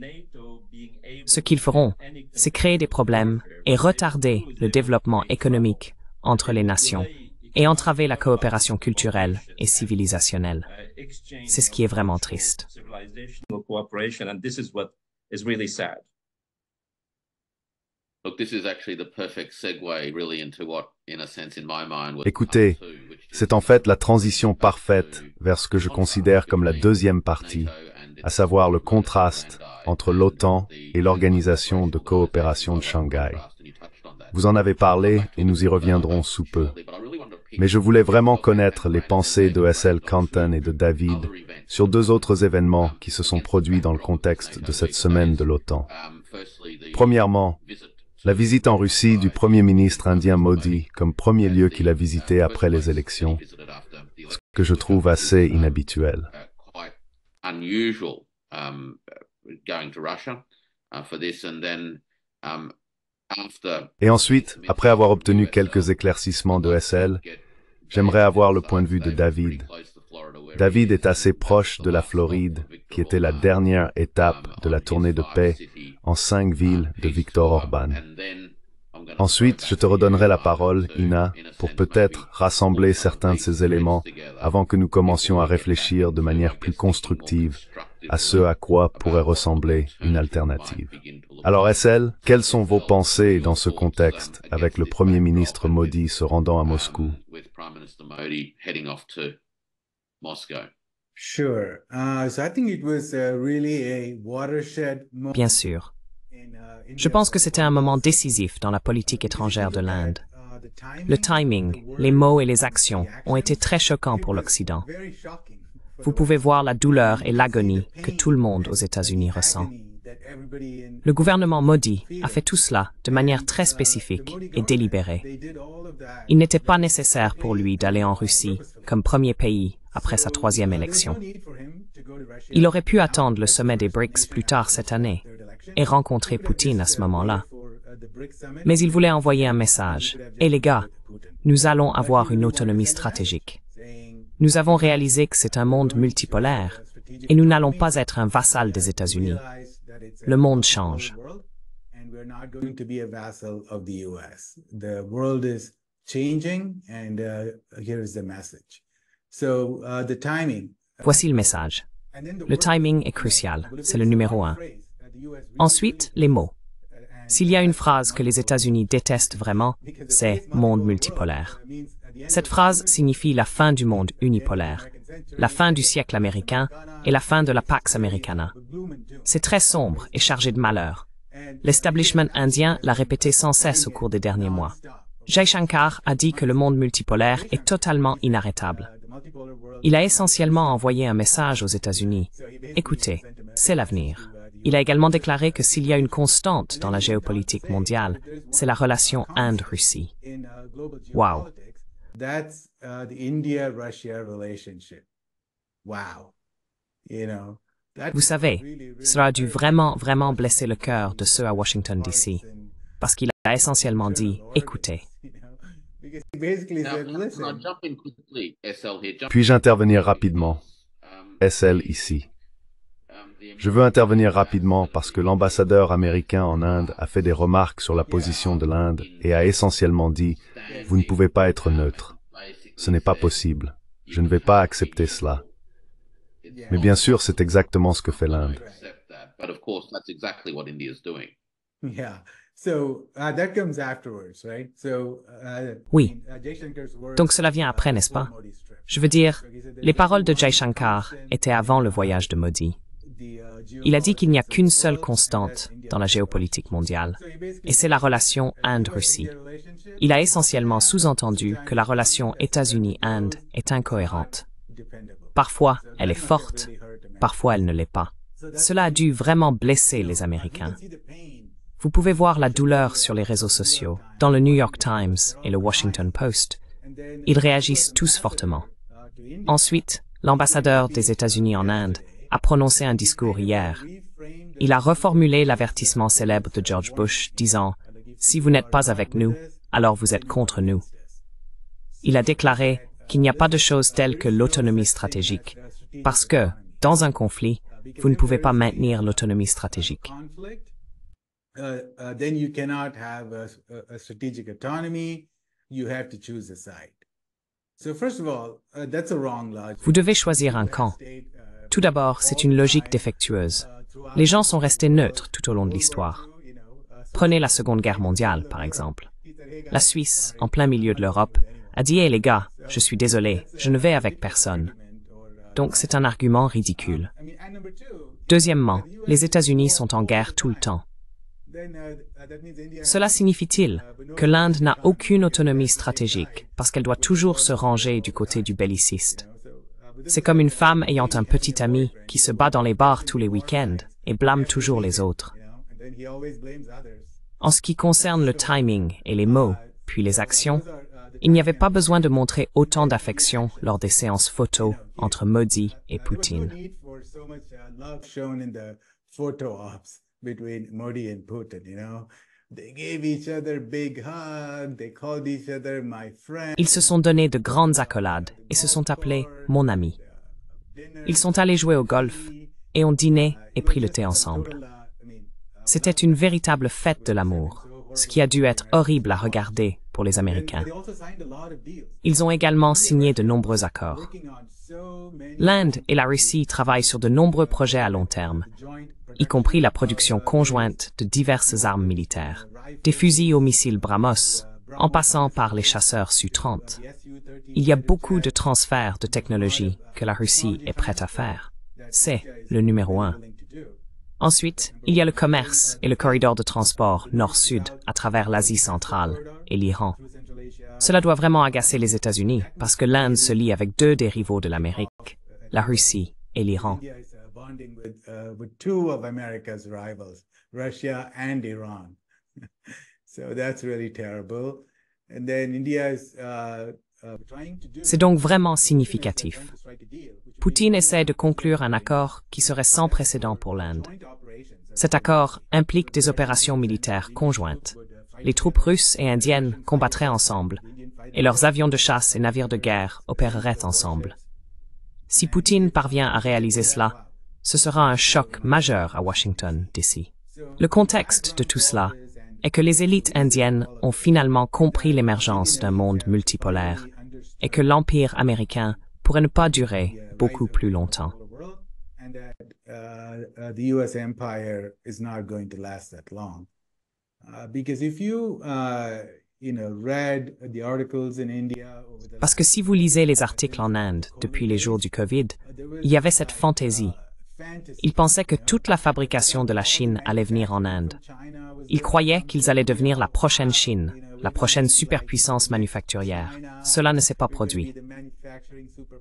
Ce qu'ils feront, c'est créer des problèmes et retarder le développement économique entre les nations et entraver la coopération culturelle et civilisationnelle. C'est ce qui est vraiment triste. Écoutez, c'est en fait la transition parfaite vers ce que je considère comme la deuxième partie, à savoir le contraste entre l'OTAN et l'Organisation de coopération de Shanghai. Vous en avez parlé et nous y reviendrons sous peu. Mais je voulais vraiment connaître les pensées de S.L. Canton et de David sur deux autres événements qui se sont produits dans le contexte de cette semaine de l'OTAN. Um, Premièrement, la visite en Russie du premier ministre indien Modi comme premier lieu qu'il a visité après les élections, ce que je trouve assez inhabituel. Et ensuite, après avoir obtenu quelques éclaircissements de SL, j'aimerais avoir le point de vue de David. David est assez proche de la Floride, qui était la dernière étape de la tournée de paix en cinq villes de Viktor Orban. Ensuite, je te redonnerai la parole, Ina, pour peut-être rassembler certains de ces éléments avant que nous commencions à réfléchir de manière plus constructive à ce à quoi pourrait ressembler une alternative. Alors SL, quelles sont vos pensées dans ce contexte avec le Premier ministre Modi se rendant à um, Moscou Bien sûr. Je pense que c'était un moment décisif dans la politique étrangère de l'Inde. Le timing, les mots et les actions ont été très choquants pour l'Occident. Vous pouvez voir la douleur et l'agonie que tout le monde aux États-Unis ressent. Le gouvernement Modi a fait tout cela de manière très spécifique et délibérée. Il n'était pas nécessaire pour lui d'aller en Russie comme premier pays après sa troisième élection. Il aurait pu attendre le sommet des BRICS plus tard cette année et rencontrer Poutine à ce moment-là. Mais il voulait envoyer un message. Et les gars, nous allons avoir une autonomie stratégique. Nous avons réalisé que c'est un monde multipolaire et nous n'allons pas être un vassal des États-Unis. Le monde change. Voici le message. Le timing est crucial. C'est le numéro un. Ensuite, les mots. S'il y a une phrase que les États-Unis détestent vraiment, c'est monde multipolaire. Cette phrase signifie la fin du monde unipolaire, la fin du siècle américain et la fin de la Pax Americana. C'est très sombre et chargé de malheur. L'establishment indien l'a répété sans cesse au cours des derniers mois. Jai Shankar a dit que le monde multipolaire est totalement inarrêtable. Il a essentiellement envoyé un message aux États-Unis. Écoutez, c'est l'avenir. Il a également déclaré que s'il y a une constante dans la géopolitique mondiale, c'est la relation Inde-Russie. Wow. Uh, Vous savez, cela a dû vraiment, vraiment blesser le cœur de ceux à Washington, D.C., parce qu'il a essentiellement dit, écoutez. Puis-je intervenir rapidement? Um, SL ici. Je veux intervenir rapidement parce que l'ambassadeur américain en Inde a fait des remarques sur la position de l'Inde et a essentiellement dit « Vous ne pouvez pas être neutre. Ce n'est pas possible. Je ne vais pas accepter cela. » Mais bien sûr, c'est exactement ce que fait l'Inde. Oui. Donc cela vient après, n'est-ce pas Je veux dire, les paroles de Jaishankar Shankar étaient avant le voyage de Modi. Il a dit qu'il n'y a qu'une seule constante dans la géopolitique mondiale, et c'est la relation Inde-Russie. Il a essentiellement sous-entendu que la relation États-Unis-Inde est incohérente. Parfois, elle est forte, parfois elle ne l'est pas. Cela a dû vraiment blesser les Américains. Vous pouvez voir la douleur sur les réseaux sociaux, dans le New York Times et le Washington Post. Ils réagissent tous fortement. Ensuite, l'ambassadeur des États-Unis en Inde a prononcé un discours hier. Il a reformulé l'avertissement célèbre de George Bush, disant ⁇ Si vous n'êtes pas avec nous, alors vous êtes contre nous ⁇ Il a déclaré qu'il n'y a pas de chose telle que l'autonomie stratégique, parce que, dans un conflit, vous ne pouvez pas maintenir l'autonomie stratégique. Vous devez choisir un camp, tout d'abord, c'est une logique défectueuse. Les gens sont restés neutres tout au long de l'histoire. Prenez la Seconde Guerre mondiale, par exemple. La Suisse, en plein milieu de l'Europe, a dit Eh les gars, je suis désolé, je ne vais avec personne. Donc c'est un argument ridicule. Deuxièmement, les États-Unis sont en guerre tout le temps. Cela signifie-t-il que l'Inde n'a aucune autonomie stratégique parce qu'elle doit toujours se ranger du côté du belliciste c'est comme une femme ayant un petit ami qui se bat dans les bars tous les week-ends et blâme toujours les autres. En ce qui concerne le timing et les mots, puis les actions, il n'y avait pas besoin de montrer autant d'affection lors des séances photos entre Modi et Poutine. Ils se sont donné de grandes accolades et se sont appelés mon ami. Ils sont allés jouer au golf et ont dîné et pris le thé ensemble. C'était une véritable fête de l'amour, ce qui a dû être horrible à regarder pour les Américains. Ils ont également signé de nombreux accords. L'Inde et la Russie travaillent sur de nombreux projets à long terme, y compris la production conjointe de diverses armes militaires, des fusils aux missiles BrahMos, uh, en passant par les chasseurs Su-30. Il y a beaucoup de transferts de technologies que la Russie est prête à faire. C'est le numéro un Ensuite, il y a le commerce et le corridor de transport nord-sud à travers l'Asie centrale et l'Iran. Cela doit vraiment agacer les États-Unis parce que l'Inde se lie avec deux des rivaux de l'Amérique, la Russie et l'Iran. C'est donc vraiment significatif. Poutine essaie de conclure un accord qui serait sans précédent pour l'Inde. Cet accord implique des opérations militaires conjointes. Les troupes russes et indiennes combattraient ensemble, et leurs avions de chasse et navires de guerre opéreraient ensemble. Si Poutine parvient à réaliser cela, ce sera un choc majeur à Washington d'ici. Le contexte de tout cela est que les élites indiennes ont finalement compris l'émergence d'un monde multipolaire et que l'empire américain pourrait ne pas durer beaucoup plus longtemps. Uh, uh, Parce que si vous lisez les articles en Inde depuis les jours du Covid, il y avait cette fantaisie. Ils pensaient que toute la fabrication de la Chine allait venir en Inde. Ils croyaient qu'ils allaient devenir la prochaine Chine, la prochaine superpuissance manufacturière. Cela ne s'est pas produit.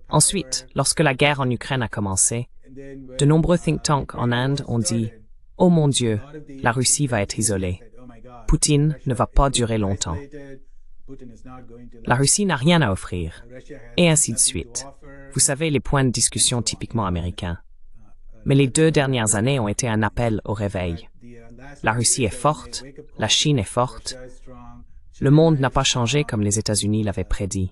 Ensuite, lorsque la guerre en Ukraine a commencé, de nombreux think tanks en Inde ont dit ⁇ Oh mon Dieu, la Russie va être isolée. Poutine ne va pas durer longtemps. La Russie n'a rien à offrir. Et ainsi de suite. Vous savez les points de discussion typiquement américains. Mais les deux dernières années ont été un appel au réveil. La Russie est forte, la Chine est forte. Le monde n'a pas changé comme les États-Unis l'avaient prédit.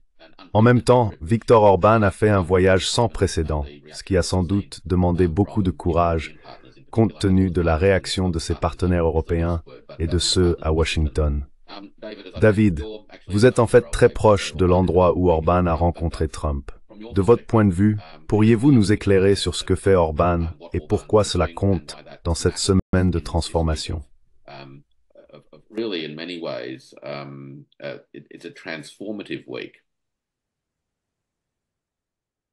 En même temps, Viktor Orban a fait un voyage sans précédent, ce qui a sans doute demandé beaucoup de courage compte tenu de la réaction de ses partenaires européens et de ceux à Washington. David, vous êtes en fait très proche de l'endroit où Orban a rencontré Trump. De votre point de vue, pourriez-vous nous éclairer sur ce que fait Orban et pourquoi cela compte dans cette semaine de transformation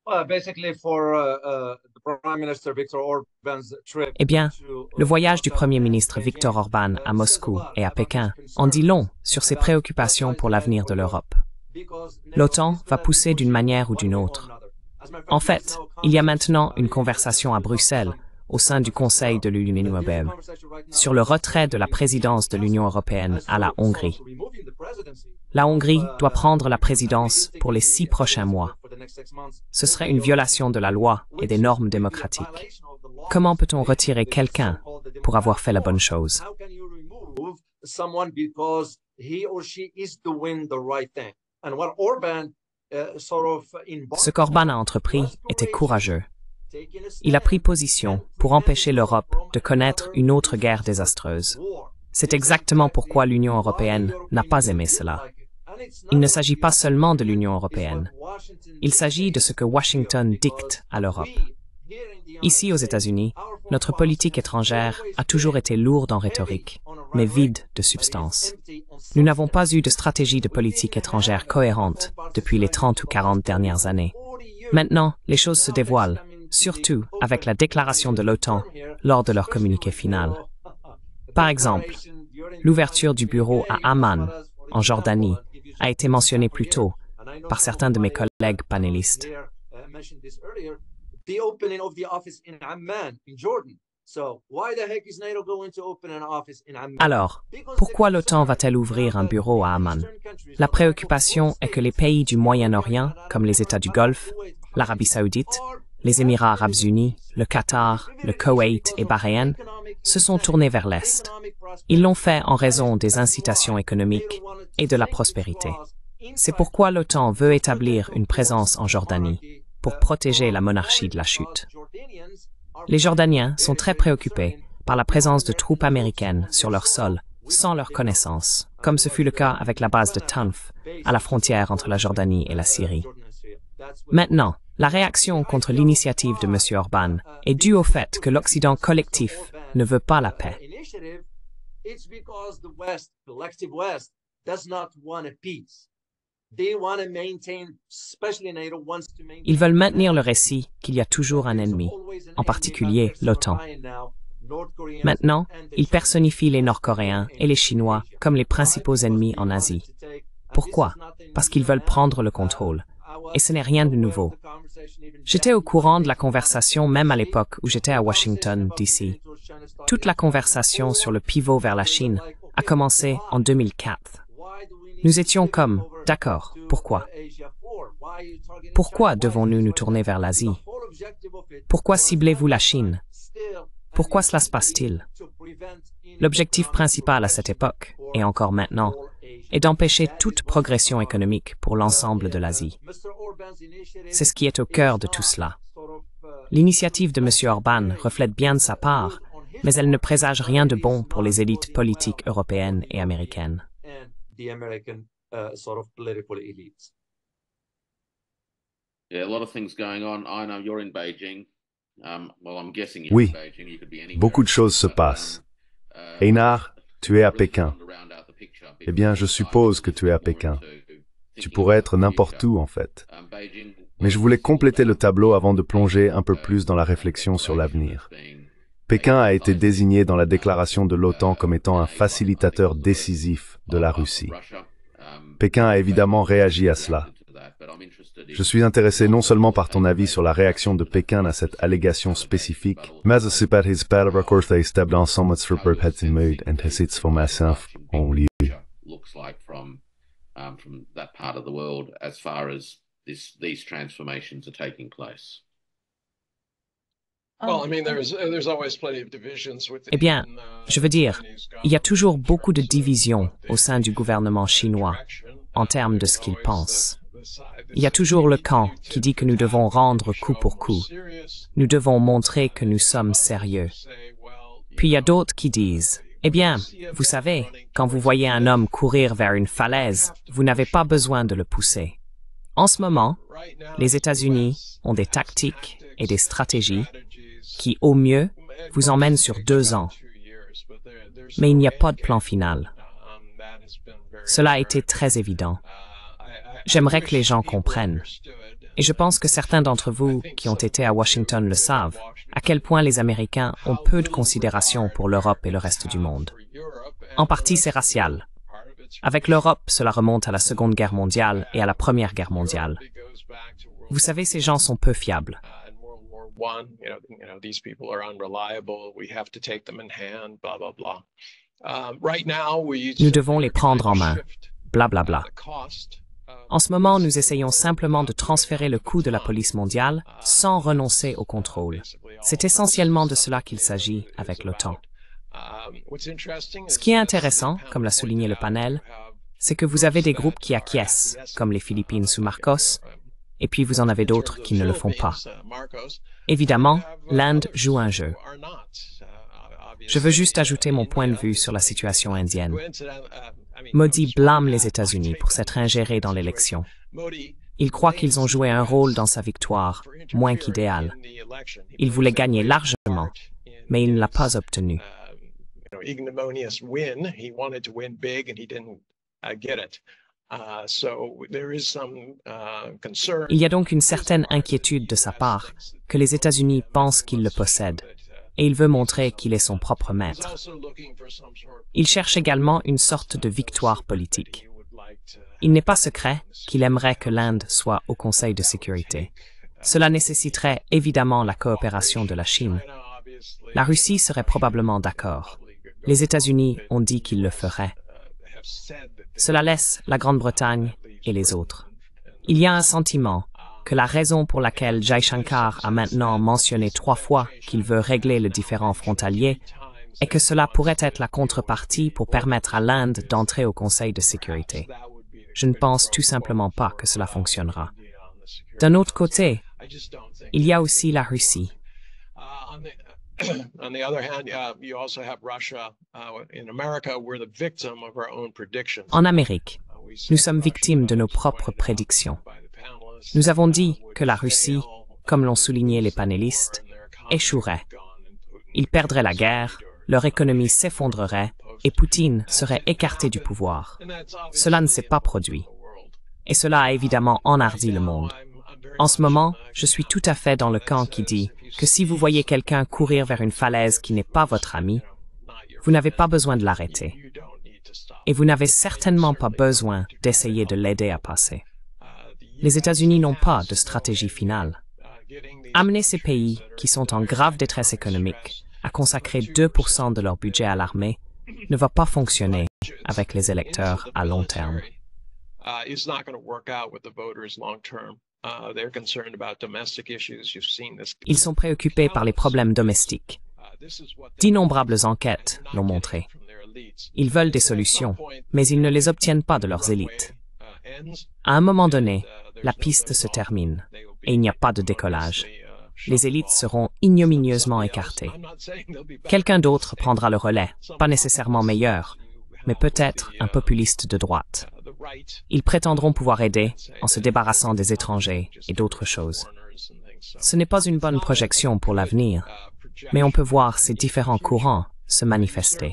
Uh, uh, uh, eh bien, le voyage du Premier ministre Viktor Orban à Moscou et à Pékin en dit long sur ses préoccupations pour l'avenir de l'Europe. L'OTAN va pousser d'une manière ou d'une autre. En fait, il y a maintenant une conversation à Bruxelles au sein du Conseil de l'Union européenne sur le retrait de la présidence de l'Union européenne à la Hongrie. La Hongrie doit prendre la présidence pour les six prochains mois ce serait une violation de la loi et des normes démocratiques. Comment peut-on retirer quelqu'un pour avoir fait la bonne chose Ce qu'Orban a entrepris était courageux. Il a pris position pour empêcher l'Europe de connaître une autre guerre désastreuse. C'est exactement pourquoi l'Union européenne n'a pas aimé cela il ne s'agit pas seulement de l'Union européenne. Il s'agit de ce que Washington dicte à l'Europe. Ici, aux États-Unis, notre politique étrangère a toujours été lourde en rhétorique, mais vide de substance. Nous n'avons pas eu de stratégie de politique étrangère cohérente depuis les 30 ou 40 dernières années. Maintenant, les choses se dévoilent, surtout avec la déclaration de l'OTAN lors de leur communiqué final. Par exemple, l'ouverture du bureau à Amman, en Jordanie, a été mentionné plus tôt par certains de mes collègues panélistes. Alors, pourquoi l'OTAN va-t-elle ouvrir un bureau à Amman La préoccupation est que les pays du Moyen-Orient, comme les États du Golfe, l'Arabie saoudite, les Émirats arabes unis, le Qatar, le Koweït et Bahreïn, se sont tournés vers l'Est. Ils l'ont fait en raison des incitations économiques et de la prospérité. C'est pourquoi l'OTAN veut établir une présence en Jordanie pour protéger la monarchie de la chute. Les Jordaniens sont très préoccupés par la présence de troupes américaines sur leur sol sans leur connaissance, comme ce fut le cas avec la base de Tanf à la frontière entre la Jordanie et la Syrie. Maintenant, la réaction contre l'initiative de M. Orban est due au fait que l'Occident collectif ne veut pas la paix. Ils veulent maintenir le récit qu'il y a toujours un ennemi, en particulier l'OTAN. Maintenant, ils personnifient les Nord-Coréens et les Chinois comme les principaux ennemis en Asie. Pourquoi Parce qu'ils veulent prendre le contrôle. Et ce n'est rien de nouveau. J'étais au courant de la conversation même à l'époque où j'étais à Washington, D.C. Toute la conversation sur le pivot vers la Chine a commencé en 2004. Nous étions comme, d'accord, pourquoi Pourquoi devons-nous nous tourner vers l'Asie Pourquoi ciblez-vous la Chine Pourquoi cela se passe-t-il L'objectif principal à cette époque, et encore maintenant, et d'empêcher toute progression économique pour l'ensemble de l'Asie. C'est ce qui est au cœur de tout cela. L'initiative de M. Orban reflète bien de sa part, mais elle ne présage rien de bon pour les élites politiques européennes et américaines. Oui, beaucoup de choses se passent. Um, Einar, tu es à Pékin. Eh bien, je suppose que tu es à Pékin. Tu pourrais être n'importe où, en fait. Mais je voulais compléter le tableau avant de plonger un peu plus dans la réflexion sur l'avenir. Pékin a été désigné dans la déclaration de l'OTAN comme étant un facilitateur décisif de la Russie. Pékin a évidemment réagi à cela. Je suis intéressé non seulement par ton avis sur la réaction de Pékin à cette allégation spécifique, mais aussi par en like from um, from that part of the world as far as this these transformations are Eh bien, uh, je veux dire, il y a toujours beaucoup de divisions au sein du gouvernement chinois en termes de ce qu'ils pensent. Il y a toujours le camp qui dit que nous devons rendre coup pour coup. Nous devons montrer que nous sommes sérieux. Puis il y a d'autres qui disent, eh bien, vous savez, quand vous voyez un homme courir vers une falaise, vous n'avez pas besoin de le pousser. En ce moment, les États-Unis ont des tactiques et des stratégies qui, au mieux, vous emmènent sur deux ans. Mais il n'y a pas de plan final. Cela a été très évident. J'aimerais que les gens comprennent. Et je pense que certains d'entre vous qui ont été à Washington le savent, à quel point les Américains ont peu de considération pour l'Europe et le reste du monde. En partie, c'est racial. Avec l'Europe, cela remonte à la Seconde Guerre mondiale et à la Première Guerre mondiale. Vous savez, ces gens sont peu fiables. Nous devons les prendre en main. blablabla. bla bla. En ce moment, nous essayons simplement de transférer le coût de la police mondiale sans renoncer au contrôle. C'est essentiellement de cela qu'il s'agit avec l'OTAN. Ce qui est intéressant, comme l'a souligné le panel, c'est que vous avez des groupes qui acquiescent, comme les Philippines sous Marcos, et puis vous en avez d'autres qui ne le font pas. Évidemment, l'Inde joue un jeu. Je veux juste ajouter mon point de vue sur la situation indienne. Modi blâme les États-Unis pour s'être ingérés dans l'élection. Il croit qu'ils ont joué un rôle dans sa victoire, moins qu'idéal. Il voulait gagner largement, mais il ne l'a pas obtenu. Il y a donc une certaine inquiétude de sa part que les États-Unis pensent qu'ils le possèdent et il veut montrer qu'il est son propre maître. Il cherche également une sorte de victoire politique. Il n'est pas secret qu'il aimerait que l'Inde soit au Conseil de sécurité. Cela nécessiterait évidemment la coopération de la Chine. La Russie serait probablement d'accord. Les États-Unis ont dit qu'ils le feraient. Cela laisse la Grande-Bretagne et les autres. Il y a un sentiment que la raison pour laquelle Jai Shankar a maintenant mentionné trois fois qu'il veut régler les différents frontaliers est que cela pourrait être la contrepartie pour permettre à l'Inde d'entrer au Conseil de sécurité. Je ne pense tout simplement pas que cela fonctionnera. D'un autre côté, il y a aussi la Russie. En Amérique, nous sommes victimes de nos propres prédictions. Nous avons dit que la Russie, comme l'ont souligné les panélistes, échouerait. Ils perdraient la guerre, leur économie s'effondrerait et Poutine serait écarté du pouvoir. Cela ne s'est pas produit. Et cela a évidemment enhardi le monde. En ce moment, je suis tout à fait dans le camp qui dit que si vous voyez quelqu'un courir vers une falaise qui n'est pas votre ami, vous n'avez pas besoin de l'arrêter. Et vous n'avez certainement pas besoin d'essayer de l'aider à passer les États-Unis n'ont pas de stratégie finale. Amener ces pays qui sont en grave détresse économique à consacrer 2% de leur budget à l'armée ne va pas fonctionner avec les électeurs à long terme. Ils sont préoccupés par les problèmes domestiques. D'innombrables enquêtes l'ont montré. Ils veulent des solutions, mais ils ne les obtiennent pas de leurs élites. À un moment donné, la piste se termine et il n'y a pas de décollage. Les élites seront ignominieusement écartées. Quelqu'un d'autre prendra le relais, pas nécessairement meilleur, mais peut-être un populiste de droite. Ils prétendront pouvoir aider en se débarrassant des étrangers et d'autres choses. Ce n'est pas une bonne projection pour l'avenir, mais on peut voir ces différents courants se manifester.